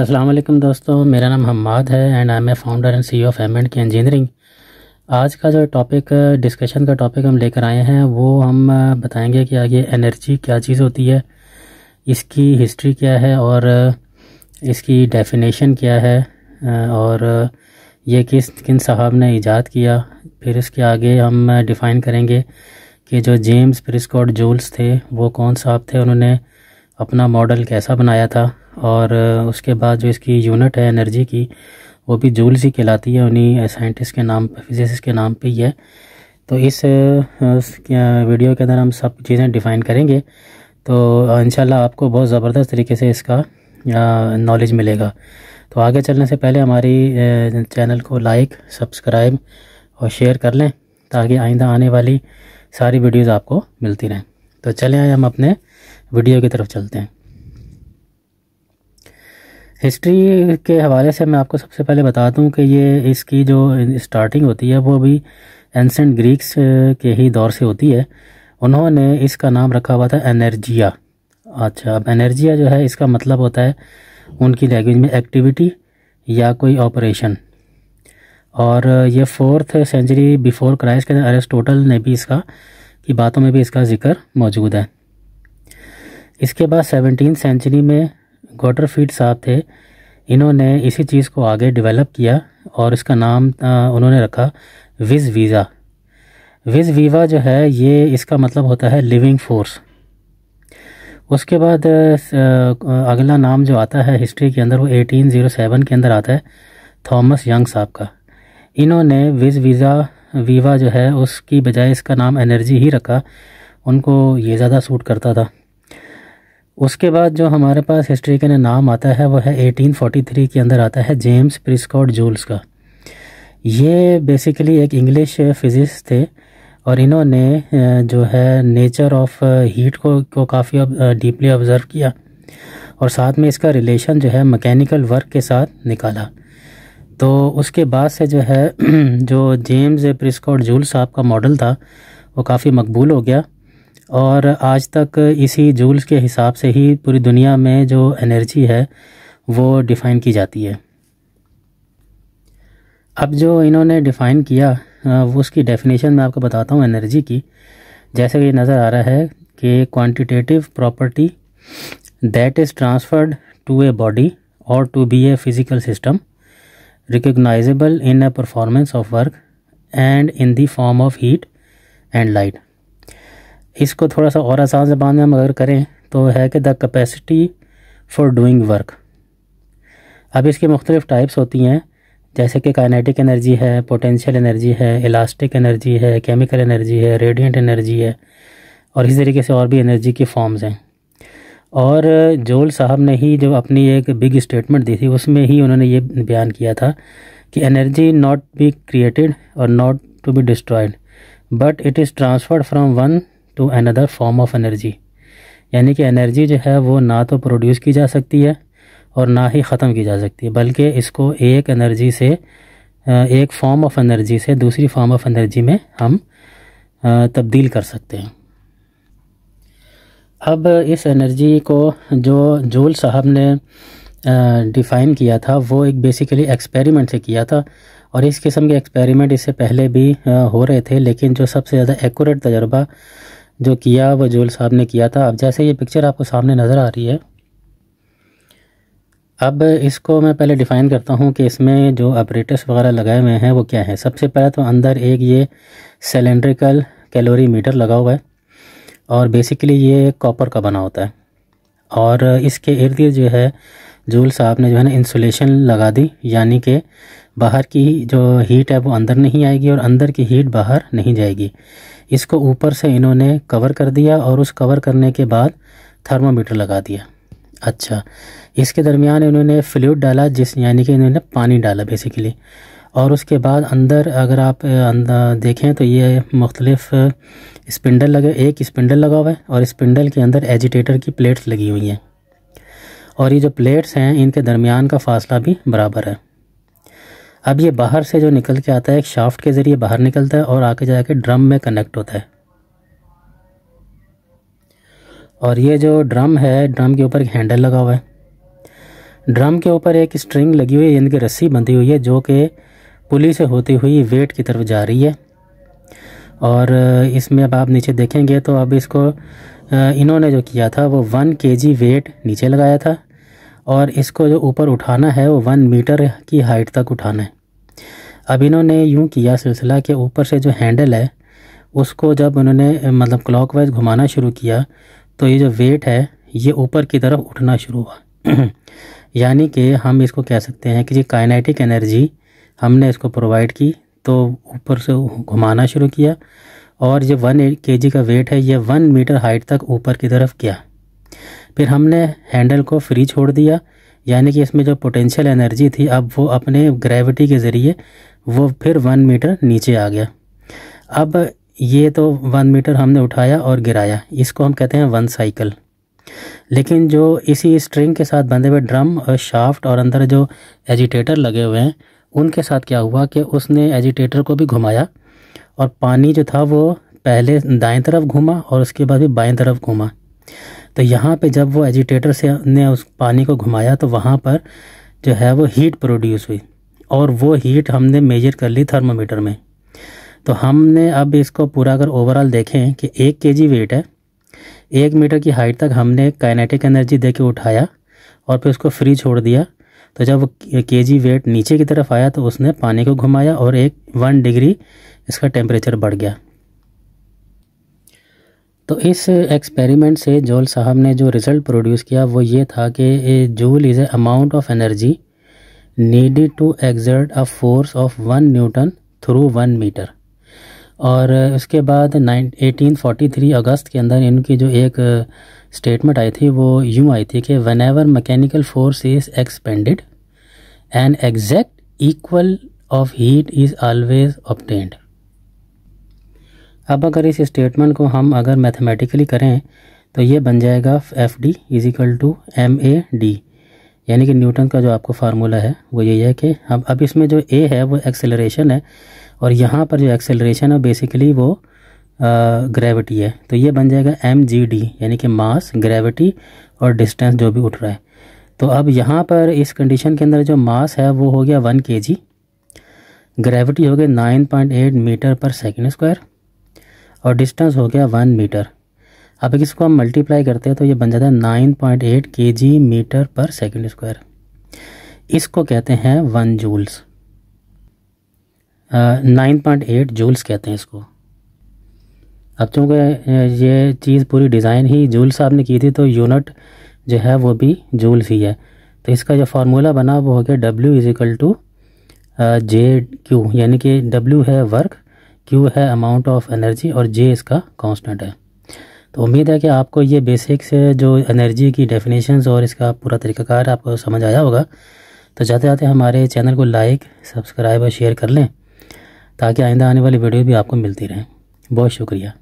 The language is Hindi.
असलम दोस्तों मेरा नाम हम्माद है and I am a founder and C of M and K engineering आज का जो टॉपिक डिस्कशन का टॉपिक हम लेकर आए हैं वो हम बताएंगे कि आगे एनर्जी क्या चीज़ होती है इसकी हिस्ट्री क्या है और इसकी डेफिनेशन क्या है और ये किस किन साहब ने ईजाद किया फिर इसके आगे हम डिफ़ाइन करेंगे कि जो जेम्स प्रिस्कॉट जूल्स थे वो कौन साहब थे उन्होंने अपना मॉडल कैसा बनाया था और उसके बाद जो इसकी यूनिट है एनर्जी की वो भी जूल्स ही कहलाती है उन्हीं साइंटिस्ट के नाम पर फिजिसिस्ट के नाम पे ही है तो इस वीडियो के अंदर हम सब चीज़ें डिफ़ाइन करेंगे तो इन आपको बहुत ज़बरदस्त तरीके से इसका नॉलेज मिलेगा तो आगे चलने से पहले हमारी चैनल को लाइक सब्सक्राइब और शेयर कर लें ताकि आइंदा आने वाली सारी वीडियोज़ आपको मिलती रहें तो चलें हम अपने वीडियो की तरफ चलते हैं हिस्ट्री के हवाले से मैं आपको सबसे पहले बता दूं कि ये इसकी जो स्टार्टिंग होती है वो भी एंसेंट ग्रीक्स के ही दौर से होती है उन्होंने इसका नाम रखा हुआ था एनर्जिया अच्छा अब एनर्जिया जो है इसका मतलब होता है उनकी लैंग्वेज में एक्टिविटी या कोई ऑपरेशन और ये फोर्थ सेंचुरी बिफोर क्राइस्ट के अरेस्टोटल ने भी इसका की बातों में भी इसका ज़िक्र मौजूद है इसके बाद सेवनटीन सेंचुरी में गोटरफीड साहब थे इन्होंने इसी चीज़ को आगे डेवलप किया और इसका नाम उन्होंने रखा विज वीज़ा विज वीवा जो है ये इसका मतलब होता है लिविंग फोर्स उसके बाद अगला नाम जो आता है हिस्ट्री के अंदर वो 1807 के अंदर आता है थॉमस यंग साहब का इन्होंने विज वीज़ा वीवा जो है उसकी बजाय इसका नाम एनर्जी ही रखा उनको ये ज़्यादा सूट करता था उसके बाद जो हमारे पास हिस्ट्री के नाम आता है वो है 1843 के अंदर आता है जेम्स प्रिस्कॉट जूल्स का ये बेसिकली एक इंग्लिश फिजिस्ट थे और इन्होंने जो है नेचर ऑफ हीट को को काफ़ी डीपली ऑब्ज़र्व किया और साथ में इसका रिलेशन जो है मैकेनिकल वर्क के साथ निकाला तो उसके बाद से जो है जो जेम्स प्रिस्कॉट जूल्स साहब का मॉडल था वो काफ़ी मकबूल हो गया और आज तक इसी जूल्स के हिसाब से ही पूरी दुनिया में जो एनर्जी है वो डिफ़ाइन की जाती है अब जो इन्होंने डिफ़ाइन किया वो उसकी डेफिनेशन मैं आपको बताता हूँ एनर्जी की जैसे कि नज़र आ रहा है कि quantitative property that is transferred to a body और to be a physical system recognizable in a performance of work and in the form of heat and light इसको थोड़ा सा और आसान जबान में हम अगर करें तो है कि the capacity for doing work अब इसके मुख्तलिफ़ टाइप्स होती हैं जैसे कि काइनेटिक एनर्जी है पोटेंशियल एनर्जी है इलास्टिक एनर्जी है केमिकल एनर्जी है रेडिएंट एनर्जी है और इसी तरीके से और भी एनर्जी की फॉर्म्स हैं और जोल साहब ने ही जो अपनी एक बिग स्टेटमेंट दी थी उसमें ही उन्होंने ये बयान किया था कि एनर्जी नॉट बी क्रिएटेड और not to be destroyed but it is transferred from one to another form of energy यानी कि एनर्जी जो है वो ना तो प्रोड्यूस की जा सकती है और ना ही ख़त्म की जा सकती है बल्कि इसको एक एनर्जी से एक फॉर्म ऑफ एनर्जी से दूसरी फॉर्म ऑफ एनर्जी में हम तब्दील कर सकते हैं अब इस एनर्जी को जो जूल साहब ने डिफ़ाइन किया था वो एक बेसिकली एक्सपेरिमेंट से किया था और इस किस्म के एक्सपेरिमेंट इससे पहले भी हो रहे थे लेकिन जो सबसे ज़्यादा एक्यूरेट तजर्बा जो किया वो जोल साहब ने किया था अब जैसे ये पिक्चर आपको सामने नज़र आ रही है अब इसको मैं पहले डिफ़ाइन करता हूँ कि इसमें जो ऑपरेटर्स वगैरह लगाए हुए हैं वो क्या है सबसे पहले तो अंदर एक ये सिलेंड्रिकल कैलोरी मीटर लगा हुआ है और बेसिकली ये कॉपर का बना होता है और इसके इर्द गिर्द जो है जूल साहब ने जो है ना इंसुलेशन लगा दी यानी कि बाहर की जो हीट है वो अंदर नहीं आएगी और अंदर की हीट बाहर नहीं जाएगी इसको ऊपर से इन्होंने कवर कर दिया और उस कवर करने के बाद थर्मामीटर लगा दिया अच्छा इसके दरमियान इन्होंने फ्लूड डाला जिस यानी कि इन्होंने पानी डाला बेसिकली और उसके बाद अंदर अगर आप अंदर देखें तो ये मुख्तलिफ स्पिंडल लगे एक स्पिंडल लगा हुआ है और स्पिंडल के अंदर एजिटेटर की प्लेट्स लगी हुई हैं और ये जो प्लेट्स हैं इनके दरमियान का फासला भी बराबर है अब ये बाहर से जो निकल के आता है एक शाफ्ट के ज़रिए बाहर निकलता है और आके जाके ड्रम में कनेक्ट होता है और ये जो ड्रम है ड्रम के ऊपर एक हैंडल लगा हुआ है ड्रम के ऊपर एक स्ट्रिंग लगी हुई है यानी कि रस्सी बंधी हुई है जो कि पुली से होती हुई वेट की तरफ जा रही है और इसमें अब आप नीचे देखेंगे तो अब इसको इन्होंने जो किया था वो वन के वेट नीचे लगाया था और इसको जो ऊपर उठाना है वो वन मीटर की हाइट तक उठाना है अब इन्होंने यूँ किया सिलसिला के ऊपर से जो हैंडल है उसको जब उन्होंने मतलब क्लॉकवाइज घुमाना शुरू किया तो ये जो वेट है ये ऊपर की तरफ उठना शुरू हुआ यानी कि हम इसको कह सकते हैं कि जी काइनेटिक एनर्जी हमने इसको प्रोवाइड की तो ऊपर से घुमाना शुरू किया और ये वन के का वेट है ये वन मीटर हाइट तक ऊपर की तरफ किया फिर हमने हैंडल को फ्री छोड़ दिया यानी कि इसमें जो पोटेंशियल एनर्जी थी अब वो अपने ग्रेविटी के ज़रिए वो फिर वन मीटर नीचे आ गया अब ये तो वन मीटर हमने उठाया और गिराया इसको हम कहते हैं वन साइकिल लेकिन जो इसी स्ट्रिंग के साथ बंधे हुए ड्रम और शाफ्ट और अंदर जो एजिटेटर लगे हुए हैं उनके साथ क्या हुआ कि उसने एजिटेटर को भी घुमाया और पानी जो था वो पहले दाएं तरफ घूमा और उसके बाद भी बाएं तरफ घूमा तो यहाँ पे जब वो एजिटेटर से ने उस पानी को घुमाया तो वहाँ पर जो है वो हीट प्रोड्यूस हुई और वो हीट हमने मेजर कर ली थर्मोमीटर में तो हमने अब इसको पूरा अगर ओवरऑल देखें कि एक के जी वेट है एक मीटर की हाइट तक हमने काइनेटिक एनर्जी दे के उठाया और फिर उसको फ्री छोड़ दिया तो जब के जी वेट नीचे की तरफ आया तो उसने पानी को घुमाया और एक वन डिग्री इसका टेम्परेचर बढ़ गया तो इस एक्सपेरिमेंट से जोल साहब ने जो रिज़ल्ट प्रोड्यूस किया वो ये था कि joule is a amount of energy needed to exert a force of one newton through one metre और उसके बाद नाइन एटीन फोर्टी थ्री अगस्त के अंदर इनकी जो एक स्टेटमेंट आई थी वो यूँ आई थी कि whenever mechanical force is expended an exact equal of heat is always obtained अब अगर इस स्टेटमेंट को हम अगर मैथमेटिकली करें तो ये बन जाएगा F D is equal to M A D यानी कि न्यूटन का जो आपको फार्मूला है वो यही है कि अब अब इसमें जो ए है वो एक्सेलरेशन है और यहाँ पर जो एक्सेलरेशन है बेसिकली वो ग्रेविटी है तो ये बन जाएगा एम जी डी यानी कि मास ग्रेविटी और डिस्टेंस जो भी उठ रहा है तो अब यहाँ पर इस कंडीशन के अंदर जो मास है वो हो गया वन के जी ग्रेविटी हो गई nine point eight metre per second square और डिस्टेंस हो गया वन मीटर अब इसको हम मल्टीप्लाई करते हैं तो ये बन जाता है nine point eight K G metre per second square इसको कहते हैं one joules nine point eight joules कहते हैं इसको अब चूँकि ये चीज़ पूरी डिज़ाइन ही जूल साहब ने की थी तो यूनिट जो है वो भी जूल्स ही है तो इसका जो फार्मूला बना वो हो गया W is to J Q यानी कि डब्ल्यू है वर्क क्यू है अमाउंट ऑफ एनर्जी और जे इसका कांस्टेंट है तो उम्मीद है कि आपको ये बेसिक्स जो एनर्जी की डेफिनेशंस और इसका पूरा तरीक़ाकार आपको समझ आया होगा तो जाते जाते हमारे चैनल को लाइक सब्सक्राइब और शेयर कर लें ताकि आइंदा आने वाली वीडियो भी आपको मिलती रहें बहुत शुक्रिया